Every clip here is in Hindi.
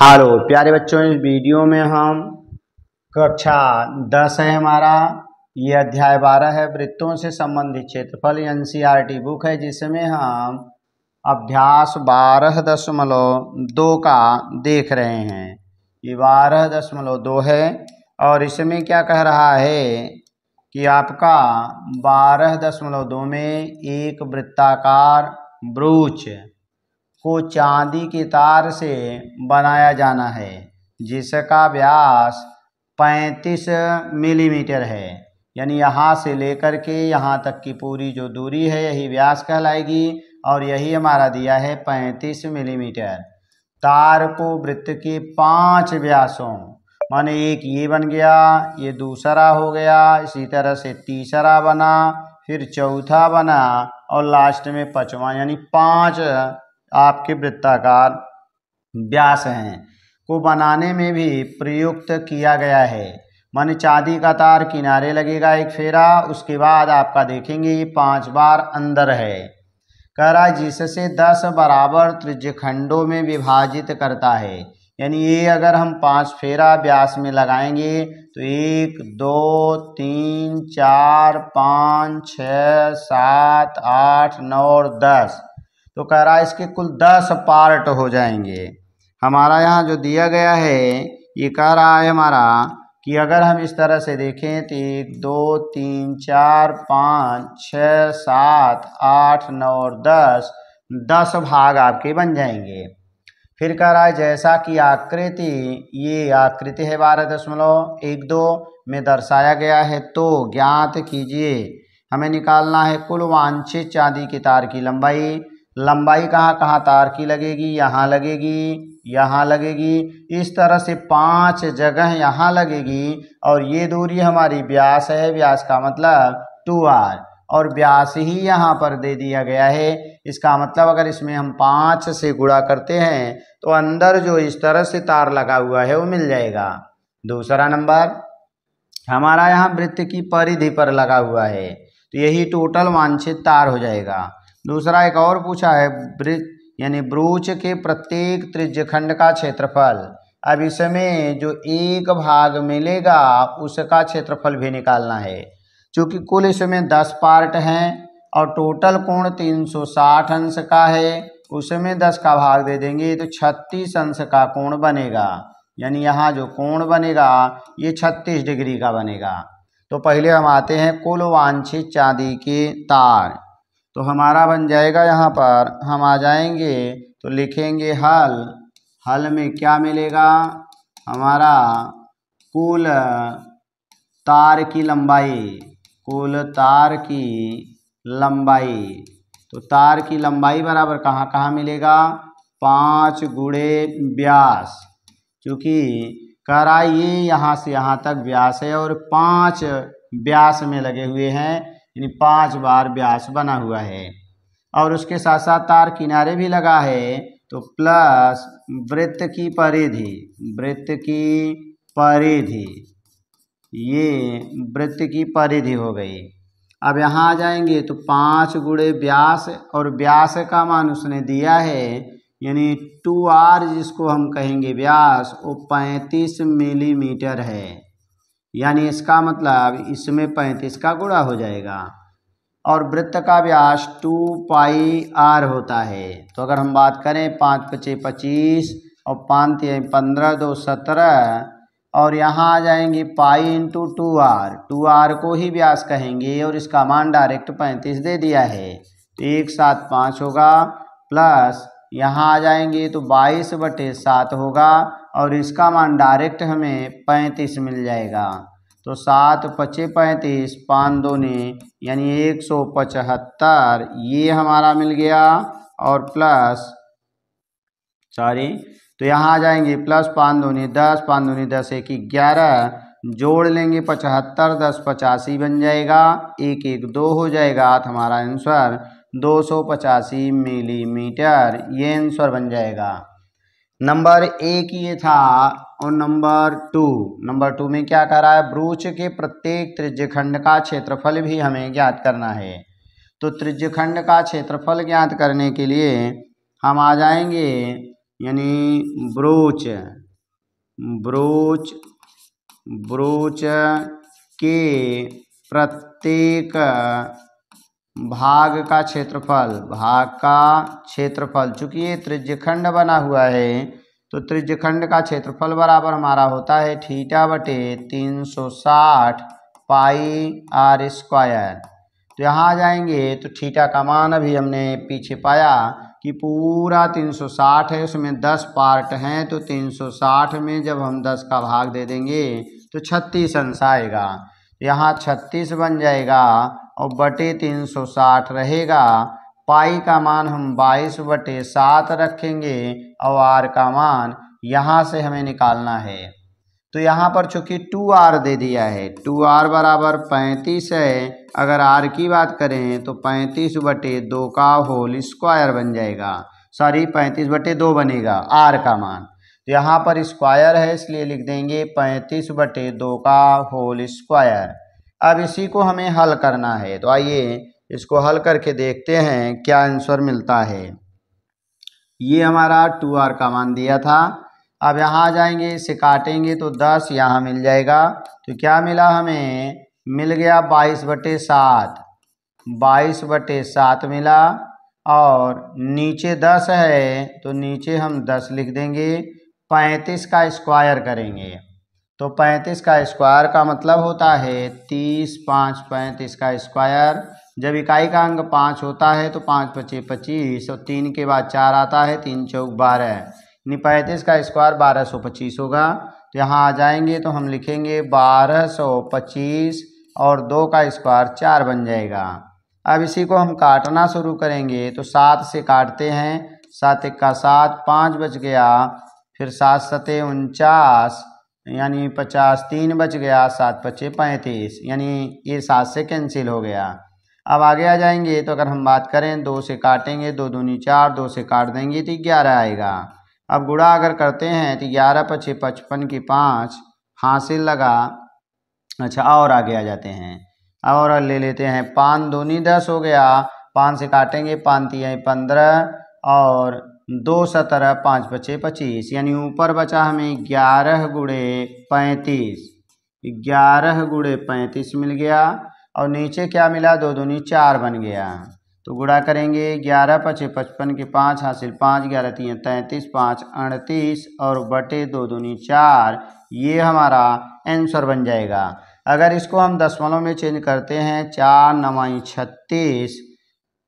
हेलो प्यारे बच्चों इस वीडियो में हम कक्षा दस है हमारा ये अध्याय बारह है वृत्तों से संबंधित क्षेत्रफल एन सी बुक है जिसमें हम अभ्यास बारह दशमलव दो का देख रहे हैं ये बारह दशमलव दो है और इसमें क्या कह रहा है कि आपका बारह दशमलव दो में एक वृत्ताकार ब्रूच को चांदी के तार से बनाया जाना है जिसका व्यास 35 मिलीमीटर है यानी यहाँ से लेकर के यहाँ तक की पूरी जो दूरी है यही व्यास कहलाएगी और यही हमारा दिया है 35 मिलीमीटर तार को वृत्त के पांच व्यासों माने एक ये बन गया ये दूसरा हो गया इसी तरह से तीसरा बना फिर चौथा बना और लास्ट में पचवा यानी पांच आपके वृत्ताकार व्यास हैं को बनाने में भी प्रयुक्त किया गया है मन चांदी का तार किनारे लगेगा एक फेरा उसके बाद आपका देखेंगे ये पांच बार अंदर है कह रहा जिससे दस बराबर त्रिजखंडों में विभाजित करता है यानी ये अगर हम पांच फेरा व्यास में लगाएंगे तो एक दो तीन चार पाँच छ सात आठ नौ और दस तो कह रहा है इसके कुल दस पार्ट हो जाएंगे हमारा यहाँ जो दिया गया है ये कह रहा है हमारा कि अगर हम इस तरह से देखें तो एक दो तीन चार पाँच छ सात आठ नौ और दस दस भाग आपके बन जाएंगे फिर कह रहा है जैसा कि आकृति ये आकृति है बारह दशमलव एक दो में दर्शाया गया है तो ज्ञात कीजिए हमें निकालना है कुल वांछित चांदी के तार की लंबाई लंबाई कहाँ कहाँ तार की लगेगी यहाँ लगेगी यहाँ लगेगी इस तरह से पांच जगह यहाँ लगेगी और ये दूरी हमारी व्यास है व्यास का मतलब टू आर और व्यास ही यहाँ पर दे दिया गया है इसका मतलब अगर इसमें हम पाँच से गुणा करते हैं तो अंदर जो इस तरह से तार लगा हुआ है वो मिल जाएगा दूसरा नंबर हमारा यहाँ वृत्त की परिधि पर लगा हुआ है तो यही टोटल वांछित तार हो जाएगा दूसरा एक और पूछा है ब्रिज यानी ब्रूच के प्रत्येक त्रिज्यखंड का क्षेत्रफल अब इसमें जो एक भाग मिलेगा उसका क्षेत्रफल भी निकालना है क्योंकि कुल इसमें दस पार्ट हैं और टोटल कोण 360 अंश का है उसमें दस का भाग दे देंगे तो छत्तीस अंश का कोण बनेगा यानी यहाँ जो कोण बनेगा ये छत्तीस डिग्री का बनेगा तो पहले हम आते हैं कुल वांछित चांदी के तार तो हमारा बन जाएगा यहाँ पर हम आ जाएंगे तो लिखेंगे हल हल में क्या मिलेगा हमारा कुल तार की लंबाई कुल तार की लंबाई तो तार की लंबाई बराबर कहाँ कहाँ मिलेगा पाँच गुड़े व्यास क्योंकि कराई यहाँ से यहाँ तक व्यास है और पाँच व्यास में लगे हुए हैं यानी पांच बार व्यास बना हुआ है और उसके साथ साथ तार किनारे भी लगा है तो प्लस वृत्त की परिधि वृत्त की परिधि ये वृत्त की परिधि हो गई अब यहाँ आ जाएंगे तो पाँच गुड़े व्यास और व्यास का मान उसने दिया है यानी टू आर जिसको हम कहेंगे व्यास वो पैंतीस मिलीमीटर है यानी इसका मतलब इसमें पैंतीस का गुणा हो जाएगा और वृत्त का व्यास टू पाई आर होता है तो अगर हम बात करें पाँच पचे पच्चीस और पाँच पंद्रह दो सत्रह और यहाँ आ जाएंगे pi into two r two r को ही व्यास कहेंगे और इसका मान डायरेक्ट पैंतीस दे दिया है तो एक सात पाँच होगा प्लस यहाँ आ जाएंगे तो बाईस बटे सात होगा और इसका मान डायरेक्ट हमें पैंतीस मिल जाएगा तो सात पचे पैंतीस पाँच दोने यानी एक सौ पचहत्तर ये हमारा मिल गया और प्लस सॉरी तो यहाँ आ जाएंगे प्लस पाँच दूनी दस पाँच दूनी दस एक ग्यारह जोड़ लेंगे पचहत्तर दस पचासी बन जाएगा एक एक दो हो जाएगा तो हमारा आंसर दो सौ पचासी मिलीमीटर ये आंसर बन जाएगा नंबर एक ये था और नंबर टू नंबर टू में क्या कह रहा है ब्रूच के प्रत्येक त्रिज्यखंड का क्षेत्रफल भी हमें ज्ञात करना है तो त्रिज्यखंड का क्षेत्रफल ज्ञात करने के लिए हम आ जाएंगे यानी ब्रोच ब्रोच ब्रोच के प्रत्येक भाग का क्षेत्रफल भाग का क्षेत्रफल चूंकि ये त्रिज्यखंड बना हुआ है तो त्रिज्यखंड का क्षेत्रफल बराबर हमारा होता है ठीटा बटे तीन सौ साठ पाई आर स्क्वायर तो यहाँ आ जाएंगे तो ठीटा का मान अभी हमने पीछे पाया कि पूरा 360 है उसमें 10 पार्ट हैं तो 360 में जब हम 10 का भाग दे देंगे तो 36 अंश आएगा यहाँ 36 बन जाएगा और बटे तीन सौ साठ रहेगा पाई का मान हम बाईस बटे सात रखेंगे और आर का मान यहाँ से हमें निकालना है तो यहाँ पर चूंकि टू आर दे दिया है टू आर बराबर पैंतीस है अगर आर की बात करें तो पैंतीस बटे दो का होल स्क्वायर बन जाएगा सॉरी पैंतीस बटे दो बनेगा आर का मान तो यहाँ पर स्क्वायर है इसलिए लिख देंगे पैंतीस बटे दो का होल स्क्वायर अब इसी को हमें हल करना है तो आइए इसको हल करके देखते हैं क्या आंसर मिलता है ये हमारा टू आर का मान दिया था अब यहाँ जाएंगे इसे काटेंगे तो दस यहाँ मिल जाएगा तो क्या मिला हमें मिल गया बाईस बटे सात बाईस बटे सात मिला और नीचे दस है तो नीचे हम दस लिख देंगे पैंतीस का स्क्वायर करेंगे तो पैंतीस का स्क्वायर का मतलब होता है तीस पाँच पैंतीस का स्क्वायर जब इकाई का अंग पाँच होता है तो पाँच पच्चीस पच्चीस और तीन के बाद चार आता है तीन चौक बारह यानी पैंतीस का स्क्वायर बारह सौ पच्चीस होगा तो यहाँ आ जाएंगे तो हम लिखेंगे बारह सौ पच्चीस और दो का स्क्वायर चार बन जाएगा अब इसी को हम काटना शुरू करेंगे तो सात से काटते हैं सात एक का सात पाँच बज गया फिर सात सते उनचास यानी पचास तीन बच गया सात पच्चे पैंतीस यानी ये सात से कैंसिल हो गया अब आगे आ जाएंगे तो अगर हम बात करें दो से काटेंगे दो दूनी चार दो से काट देंगे तो ग्यारह आएगा अब गुड़ा अगर करते हैं तो ग्यारह पच्चे पचपन की पाँच हासिल लगा अच्छा और आगे आ जाते हैं और ले लेते हैं पान दूनी दस हो गया पान से काटेंगे पान तिहाई पंद्रह और दो सत्रह पाँच पचे पच्चीस यानी ऊपर बचा हमें ग्यारह गुड़े पैंतीस ग्यारह गुड़े पैंतीस मिल गया और नीचे क्या मिला दो दूनी चार बन गया तो गुड़ा करेंगे ग्यारह पचे पचपन के पाँच हासिल पाँच ग्यारह तीन तैंतीस पाँच अड़तीस और बटे दो दूनी चार ये हमारा आंसर बन जाएगा अगर इसको हम दसमलव में चेंज करते हैं चार नवाई छत्तीस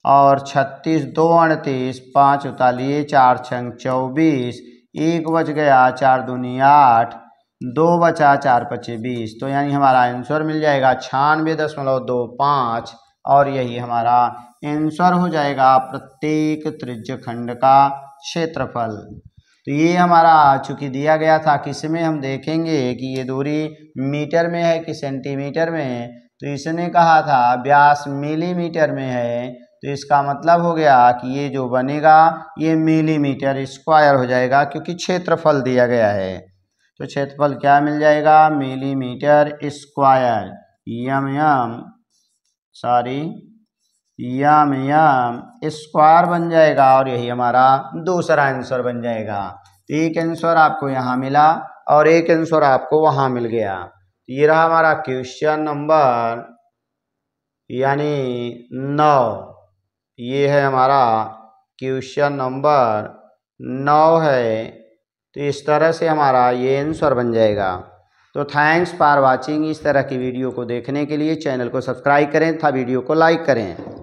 और छत्तीस दो अड़तीस पाँच उतालिए चार छंग चौबीस एक बच गया चार दूनी आठ दो बचा चार पच्चे बीस तो यानी हमारा आंसर मिल जाएगा छियानवे दशमलव दो पाँच और यही हमारा आंसर हो जाएगा प्रत्येक त्रिज्यखंड का क्षेत्रफल तो ये हमारा चूँकि दिया गया था किसमें हम देखेंगे कि ये दूरी मीटर में है कि सेंटीमीटर में तो इसने कहा था व्यास मिलीमीटर में है तो इसका मतलब हो गया कि ये जो बनेगा ये मिलीमीटर स्क्वायर हो जाएगा क्योंकि क्षेत्रफल दिया गया है तो क्षेत्रफल क्या मिल जाएगा millimetre square m m sorry m m square बन जाएगा और यही हमारा दूसरा आंसर बन जाएगा तो एक आंसर आपको यहाँ मिला और एक आंसर आपको वहाँ मिल गया तो ये रहा हमारा क्वेश्चन नंबर यानी नौ ये है हमारा क्वेश्चन नंबर नौ है तो इस तरह से हमारा ये आंसर बन जाएगा तो थैंक्स फॉर वाचिंग इस तरह की वीडियो को देखने के लिए चैनल को सब्सक्राइब करें तथा वीडियो को लाइक करें